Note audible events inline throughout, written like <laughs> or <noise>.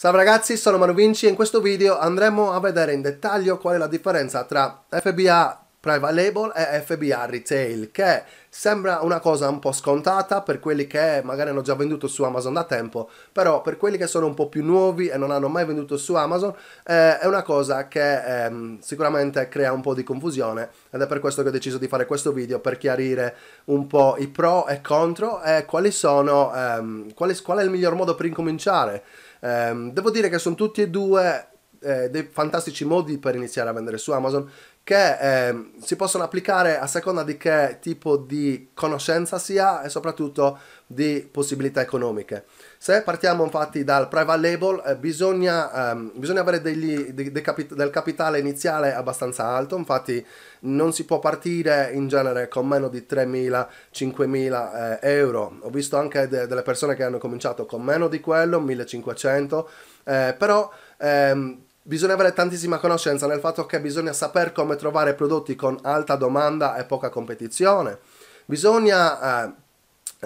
Salve ragazzi, sono Manu Vinci e in questo video andremo a vedere in dettaglio qual è la differenza tra FBA private label e FBA retail, che sembra una cosa un po' scontata per quelli che magari hanno già venduto su Amazon da tempo, però per quelli che sono un po' più nuovi e non hanno mai venduto su Amazon eh, è una cosa che ehm, sicuramente crea un po' di confusione ed è per questo che ho deciso di fare questo video per chiarire un po' i pro e contro e quali sono, ehm, quali, qual è il miglior modo per incominciare. Eh, devo dire che sono tutti e due eh, dei fantastici modi per iniziare a vendere su Amazon che eh, si possono applicare a seconda di che tipo di conoscenza si ha e soprattutto di possibilità economiche. Se partiamo infatti dal private label, eh, bisogna, ehm, bisogna, avere degli, de, de capi, del capitale iniziale abbastanza alto, infatti non si può partire in genere con meno di 3.000-5.000 eh, euro. Ho visto anche de, delle persone che hanno cominciato con meno di quello, 1.500, eh, però ehm, Bisogna avere tantissima conoscenza nel fatto che bisogna sapere come trovare prodotti con alta domanda e poca competizione. Bisogna eh,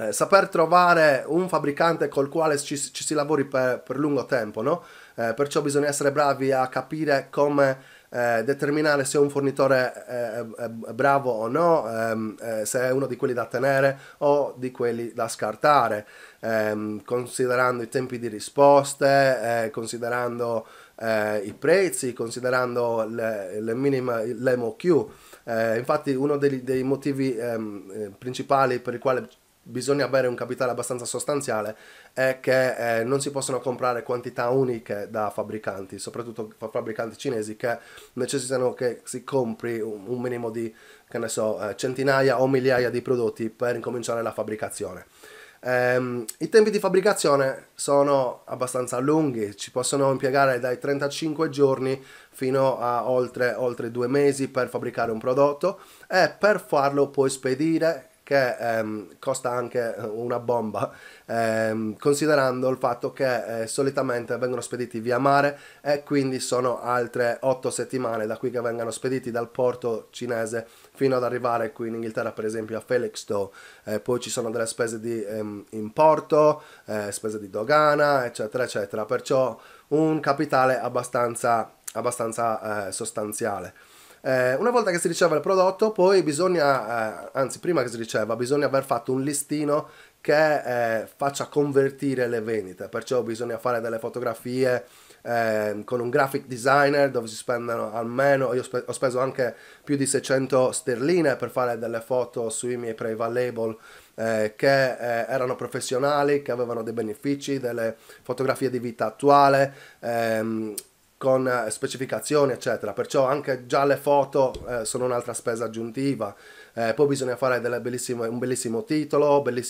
eh, saper trovare un fabbricante col quale ci, ci si lavori per, per lungo tempo, no? eh, perciò bisogna essere bravi a capire come eh, determinare se un fornitore è, bravo o no, ehm, eh, se è uno di quelli da tenere o di quelli da scartare, ehm, considerando i tempi di risposte, eh, considerando eh, i prezzi, considerando le, le minima, l'MOQ. Eh, infatti uno dei, dei motivi ehm, eh, principali per il quale bisogna avere un capitale abbastanza sostanziale è che eh, non si possono comprare quantità uniche da fabbricanti, soprattutto fabbricanti cinesi che necessitano che si compri un, un minimo di so, eh, centinaia o migliaia di prodotti per incominciare la fabbricazione. Ehm, I tempi di fabbricazione sono abbastanza lunghi, ci possono impiegare dai 35 giorni fino a oltre, oltre due mesi per fabbricare un prodotto e per farlo puoi spedire che ehm, costa anche eh, una bomba, ehm, considerando il fatto che eh, solitamente vengono spediti via mare e quindi sono altre 8 settimane da qui che vengano spediti dal porto cinese fino ad arrivare qui in Inghilterra per esempio a Felixstowe, eh, poi ci sono delle spese di ehm, importo, eh, spese di dogana, eccetera, eccetera, perciò un capitale abbastanza, abbastanza eh, sostanziale. Eh, una volta che si riceve il prodotto, poi bisogna, eh, anzi prima che si riceva, bisogna aver fatto un listino che eh, faccia convertire le vendite, perciò bisogna fare delle fotografie eh, con un graphic designer dove si spendono almeno, io spe- ho speso anche più di 600 sterline per fare delle foto sui miei private label eh, che eh, erano professionali, che avevano dei benefici, delle fotografie di vita attuale. Ehm, con eh, specificazioni eccetera perciò anche già le foto eh, sono un'altra spesa aggiuntiva eh, poi bisogna fare un bellissimo titolo, eh,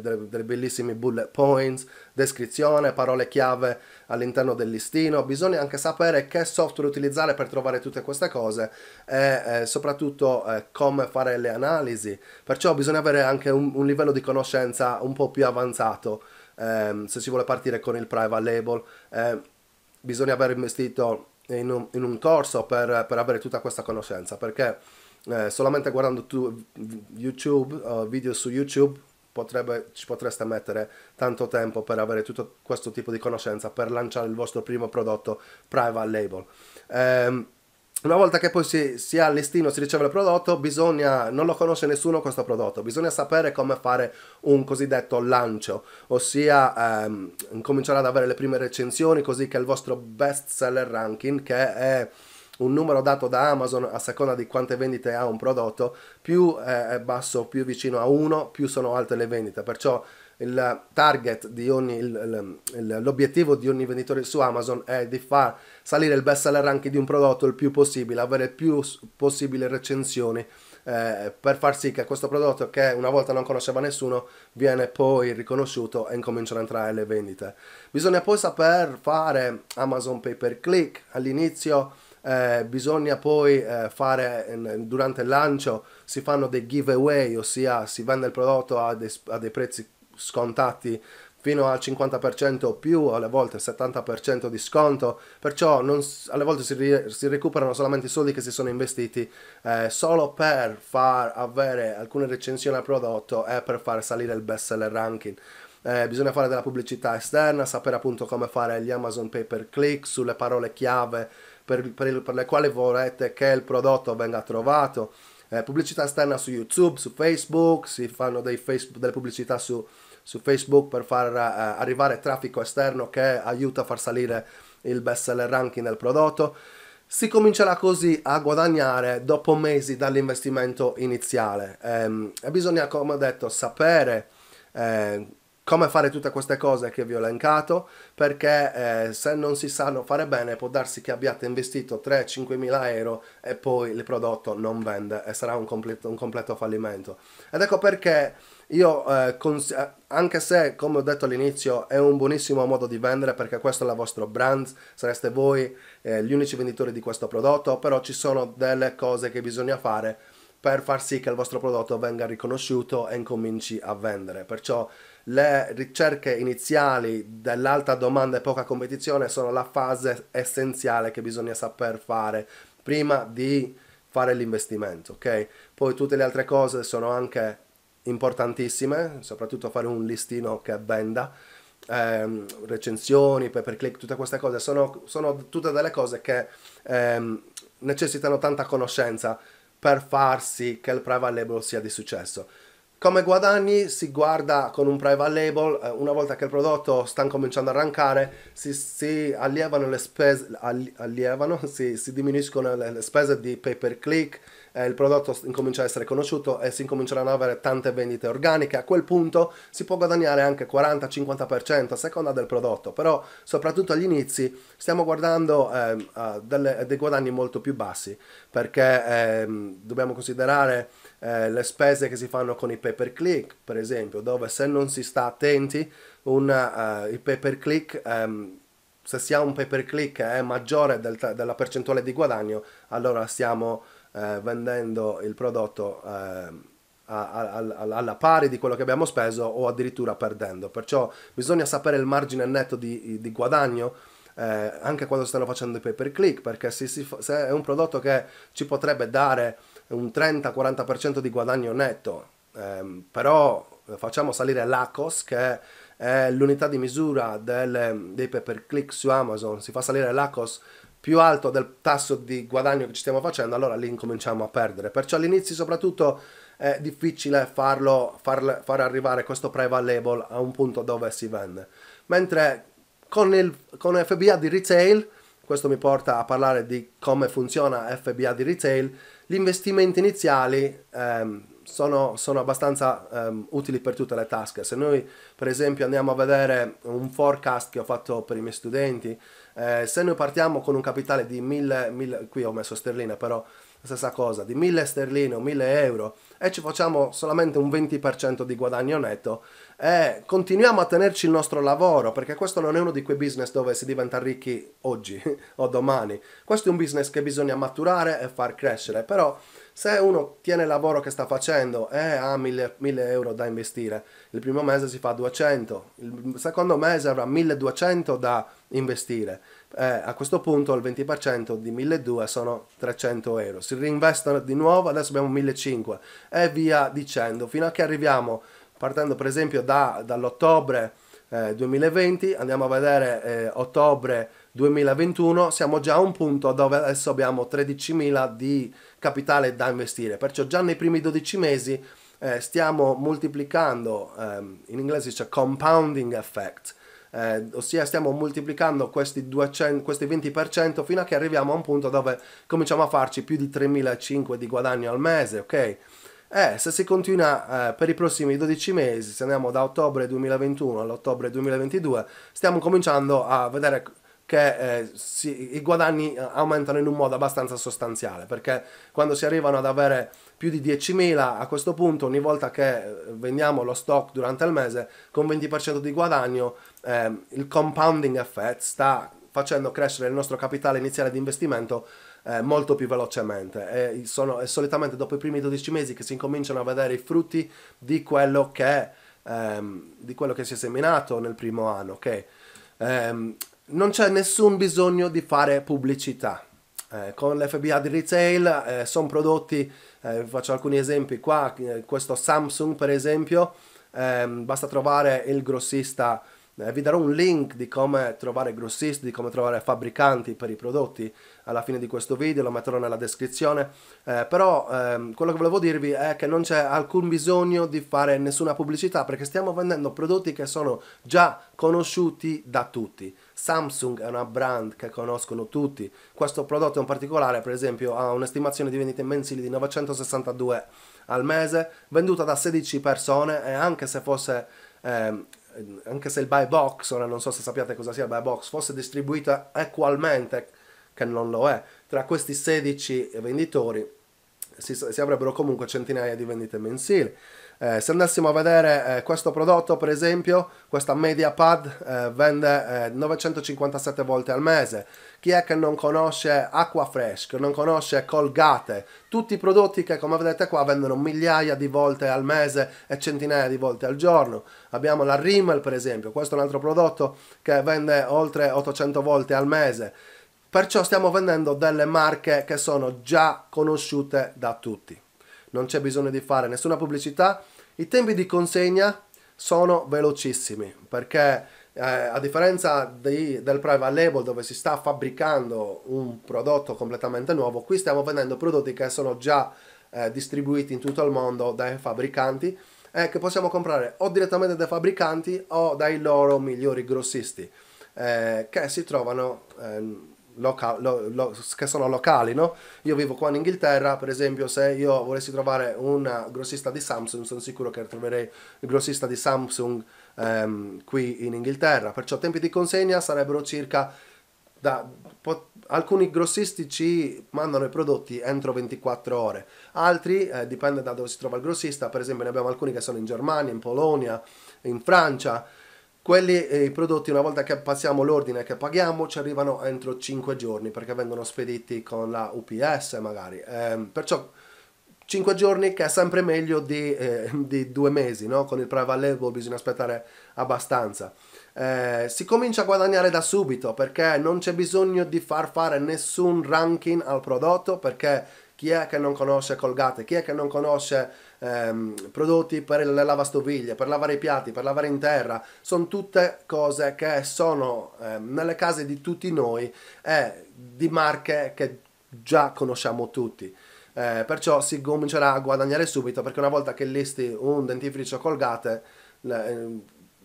delle, delle bellissime bullet points, descrizione, parole chiave all'interno del listino, bisogna anche sapere che software utilizzare per trovare tutte queste cose e eh, soprattutto eh, come fare le analisi, perciò bisogna avere anche un, un livello di conoscenza un po' più avanzato ehm, se si vuole partire con il private label. Eh, bisogna aver investito in un, in un corso per, per avere tutta questa conoscenza perché eh, solamente guardando tu, YouTube, uh, video su YouTube, potrebbe, ci potreste mettere tanto tempo per avere tutto questo tipo di conoscenza, per lanciare il vostro primo prodotto private label. Eh, una volta che poi si, si ha il listino, si riceve il prodotto, bisogna, non lo conosce nessuno questo prodotto, bisogna sapere come fare un cosiddetto lancio, ossia ehm, cominciare ad avere le prime recensioni così che il vostro best seller ranking, che è un numero dato da Amazon a seconda di quante vendite ha un prodotto, più eh, è basso, più vicino a 1, più sono alte le vendite. Perciò il target di ogni, l'obiettivo di ogni venditore su Amazon è di far salire il best seller anche di un prodotto il più possibile, avere il più possibile recensioni. Eh, per far sì che questo prodotto che una volta non conosceva nessuno viene poi riconosciuto e incominciano ad entrare le vendite. Bisogna poi saper fare Amazon pay per click all'inizio, eh, bisogna poi eh, fare durante il lancio si fanno dei giveaway, ossia si vende il prodotto a dei, a dei prezzi scontati fino al 50% o più, alle volte 70% di sconto, perciò non, alle volte si, si, recuperano solamente i soldi che si sono investiti eh, solo per far avere alcune recensioni al prodotto e per far salire il best seller ranking. Eh, bisogna fare della pubblicità esterna, sapere appunto come fare gli Amazon pay per click sulle parole chiave per, per, per le quali vorrete che il prodotto venga trovato. Eh, pubblicità esterna su YouTube, su Facebook, si fanno Facebook, delle pubblicità su, su, Facebook per far eh, arrivare traffico esterno che aiuta a far salire il best seller ranking del prodotto. Si comincerà così a guadagnare dopo mesi dall'investimento iniziale eh, e bisogna, come ho detto, sapere eh, come fare tutte queste cose che vi ho elencato perché eh, se non si sanno fare bene può darsi che abbiate investito 3-5 mila euro e poi il prodotto non vende e sarà un completo, un completo fallimento ed ecco perché io eh, cons- eh, anche se come ho detto all'inizio è un buonissimo modo di vendere perché questo è il vostro brand sareste voi eh, gli unici venditori di questo prodotto però ci sono delle cose che bisogna fare per far sì che il vostro prodotto venga riconosciuto e incominci a vendere perciò le ricerche iniziali dell'alta domanda e poca competizione sono la fase essenziale che bisogna saper fare prima di fare l'investimento, ok? Poi tutte le altre cose sono anche importantissime, soprattutto fare un listino che venda, ehm, recensioni, pay per click, tutte queste cose sono, sono tutte delle cose che ehm, necessitano tanta conoscenza per far sì che il private label sia di successo. Come guadagni si guarda con un private label, eh, una volta che il prodotto sta cominciando a arrancare, si, si allievano le spese, allievano, <laughs> si, si diminuiscono le, le, spese di pay per click, eh, il prodotto incomincia a essere conosciuto e si incominceranno ad avere tante vendite organiche. A quel punto si può guadagnare anche 40-50% a seconda del prodotto, però soprattutto agli inizi stiamo guardando eh, delle, dei guadagni molto più bassi perché eh, dobbiamo considerare eh, le spese che si fanno con i pay per click, per esempio, dove se non si sta attenti, una, uh, eh, il pay per click, um, ehm, se si ha un pay per click che è maggiore del, della percentuale di guadagno, allora stiamo uh, vendendo il prodotto uh, a, a, a, alla pari di quello che abbiamo speso o addirittura perdendo. Perciò bisogna sapere il margine netto di, di guadagno. anche quando stanno facendo i pay per click perché se, si, se è un prodotto che ci potrebbe dare un 30-40% di guadagno netto, ehm, però eh, facciamo salire l'ACOS che è l'unità di misura del, dei pay per click su Amazon, si fa salire l'ACOS più alto del tasso di guadagno che ci stiamo facendo, allora lì incominciamo a perdere. Perciò all'inizio soprattutto è difficile farlo, far, far arrivare questo private label a un punto dove si vende. Mentre con, il, con FBA di retail questo mi porta a parlare di come funziona FBA di retail, gli investimenti iniziali ehm, sono, sono, abbastanza ehm, utili per tutte le tasche. Se noi per esempio andiamo a vedere un forecast che ho fatto per i miei studenti, eh, se noi partiamo con un capitale di 1000, qui ho messo sterline però, la stessa cosa, di 1000 sterline o 1000 euro e ci facciamo solamente un 20% di guadagno netto e continuiamo a tenerci il nostro lavoro perché questo non è uno di quei business dove si diventa ricchi oggi <laughs> o domani, questo è un business che bisogna maturare e far crescere, però se uno tiene il lavoro che sta facendo e ha 1000, 1000 euro da investire, il primo mese si fa 200, il secondo mese avrà 1200 da investire eh, a questo punto il 20% di 1200 sono 300 euro si reinvestono di nuovo adesso abbiamo 1500 e via dicendo fino a che arriviamo partendo per esempio da, dall'ottobre eh, 2020 andiamo a vedere eh, ottobre 2021 siamo già a un punto dove adesso abbiamo 13.000 di capitale da investire perciò già nei primi 12 mesi eh, stiamo moltiplicando ehm, in inglese c'è compounding effect eh, ossia stiamo moltiplicando questi, 200, questi 20% fino a che arriviamo a un punto dove cominciamo a farci più di 3.500 di guadagno al mese, ok? Eh, se si continua eh, per i prossimi 12 mesi, se andiamo da ottobre 2021 all'ottobre 2022, stiamo cominciando a vedere che eh, si, i guadagni eh, aumentano in un modo abbastanza sostanziale, perché quando si arrivano ad avere più di 10.000 a questo punto, ogni volta che eh, vendiamo lo stock durante il mese, con 20% di guadagno, eh, il compounding effect sta facendo crescere il nostro capitale iniziale di investimento eh, molto più velocemente e sono, è solitamente dopo i primi 12 mesi che si incominciano a vedere i frutti di quello che, ehm, di quello che si è seminato nel primo anno. Okay? Ehm, non c'è nessun bisogno di fare pubblicità. Eh, con l'FBA di retail eh, sono prodotti, eh, faccio alcuni esempi qua, eh, questo Samsung per esempio, ehm, basta trovare il grossista, eh, vi darò un link di come trovare grossisti, di come trovare fabbricanti per i prodotti alla fine di questo video, lo metterò nella descrizione, eh, però ehm, quello che volevo dirvi è che non c'è alcun bisogno di fare nessuna pubblicità perché stiamo vendendo prodotti che sono già conosciuti da tutti. Samsung è una brand che conoscono tutti, questo prodotto in particolare per esempio ha un'estimazione di vendite mensili di 962 al mese, venduta da 16 persone e anche se fosse... Ehm, anche se il buy box, ora non so se sappiate cosa sia il buy box, fosse distribuita equalmente che non lo è. Tra questi 16 venditori si, si avrebbero comunque centinaia di vendite mensili. Eh, se andassimo a vedere eh, questo prodotto, per esempio, questa MediaPad eh, vende 957 eh, volte al mese. Chi è che non conosce Aquafresh, che non conosce Colgate? Tutti i prodotti che, come vedete qua, vendono migliaia di volte al mese e centinaia di volte al giorno. Abbiamo la Rimmel, per esempio, questo è un altro prodotto che vende oltre 800 volte al mese. Perciò stiamo vendendo delle marche che sono già conosciute da tutti. Non c'è bisogno di fare nessuna pubblicità. I tempi di consegna sono velocissimi perché eh, a differenza di, del private label dove si sta fabbricando un prodotto completamente nuovo, qui stiamo vendendo prodotti che sono già eh, distribuiti in tutto il mondo dai fabbricanti e che possiamo comprare o direttamente dai fabbricanti o dai loro migliori grossisti eh, che si trovano ehm, loca- lo, lo, che sono locali, no? Io vivo qua in Inghilterra, per esempio, se io volessi trovare un grossista di Samsung, sono sicuro che troverei il grossista di Samsung ehm, qui in Inghilterra, perciò tempi di consegna sarebbero circa da, po- alcuni grossisti ci mandano i prodotti entro 24 ore, altri eh, dipende da dove si trova il grossista, per esempio ne abbiamo alcuni che sono in Germania, in Polonia, in Francia, quelli, eh, i prodotti, una volta che passiamo l'ordine e che paghiamo, ci arrivano entro 5 giorni perché vengono spediti con la UPS magari. Eh, perciò 5 giorni che è sempre meglio di, eh, di due mesi, no? con il private label bisogna aspettare abbastanza. Eh, si comincia a guadagnare da subito perché non c'è bisogno di far fare nessun ranking al prodotto perché chi è che non conosce Colgate, chi è che non conosce ehm, prodotti per la lavastoviglie, per lavare i piatti, per lavare in terra, sono tutte cose che sono ehm, nelle case di tutti noi e di marche che già conosciamo tutti. Eh, perciò si comincerà a guadagnare subito perché una volta che listi un dentifricio colgate, le, ehm,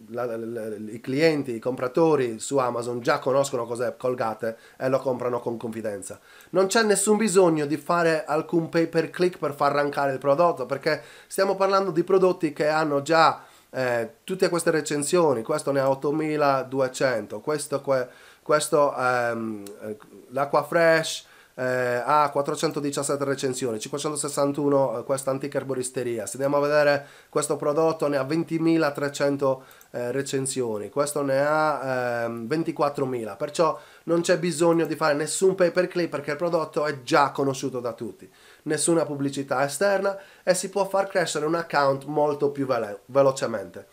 la, la, i clienti, i compratori su Amazon già conoscono cos'è Colgate e lo comprano con confidenza. Non c'è nessun bisogno di fare alcun pay per click per far arrancare il prodotto perché stiamo parlando di prodotti che hanno già eh, tutte queste recensioni, questo ne ha 8200, questo, que, questo ehm, eh, l'acqua fresh, eh, ha 417 recensioni, 561 eh, questa antica erboristeria, se andiamo a vedere questo prodotto ne ha 20.300 eh, recensioni, questo ne ha eh, 24.000, perciò non c'è bisogno di fare nessun pay per click perché il prodotto è già conosciuto da tutti, nessuna pubblicità esterna e si può far crescere un account molto più velo velocemente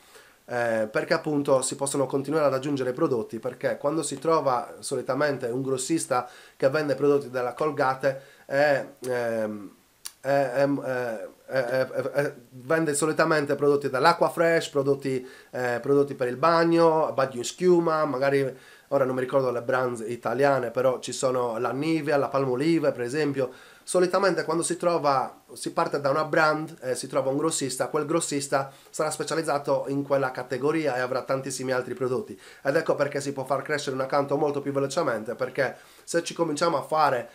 eh, perché appunto si possono continuare ad aggiungere prodotti perché quando si trova solitamente un grossista che vende prodotti della Colgate è, ehm, è, è, vende solitamente prodotti dell'acqua fresh, prodotti, eh, prodotti, per il bagno, bagno in schiuma, magari ora non mi ricordo le brand italiane, però ci sono la Nivea, la Palmolive per esempio, solitamente quando si trova, si parte da una brand, eh, si trova un grossista, quel grossista sarà specializzato in quella categoria e avrà tantissimi altri prodotti. Ed ecco perché si può far crescere un account molto più velocemente, perché se ci cominciamo a fare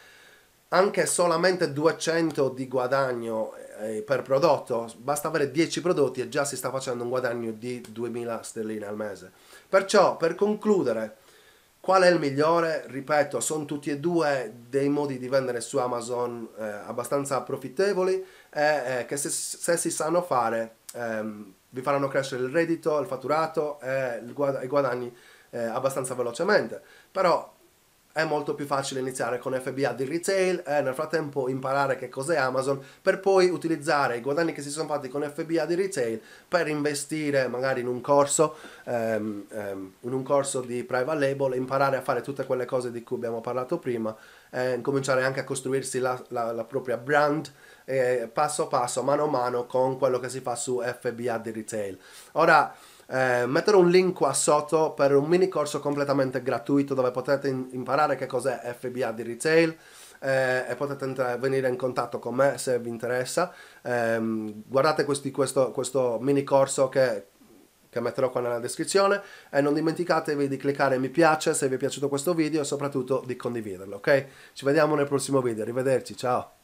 anche solamente 200 di guadagno eh, per prodotto, basta avere 10 prodotti e già si sta facendo un guadagno di 2000 sterline al mese. Perciò, per concludere, Qual è il migliore? Ripeto, sono tutti e due dei modi di vendere su Amazon eh, abbastanza profittevoli e eh, che se, se, si sanno fare ehm, vi faranno crescere il reddito, il fatturato e il guad- i guadagni eh, abbastanza velocemente. Però è molto più facile iniziare con FBA di retail e eh, nel frattempo imparare che cos'è Amazon per poi utilizzare i guadagni che si sono fatti con FBA di retail per investire magari in un corso, um, um, in un corso di private label, imparare a fare tutte quelle cose di cui abbiamo parlato prima e eh, cominciare anche a costruirsi la, la, la propria brand eh, passo passo, mano a mano con quello che si fa su FBA di retail. Ora, eh, mettere un link qua sotto per un mini corso completamente gratuito dove potete in- imparare che cos'è FBA di retail eh, e potete entra- venire in contatto con me se vi interessa. Eh, guardate questi, questo, questo mini corso che che metterò qua nella descrizione e non dimenticatevi di cliccare mi piace se vi è piaciuto questo video e soprattutto di condividerlo, ok? Ci vediamo nel prossimo video, arrivederci, ciao!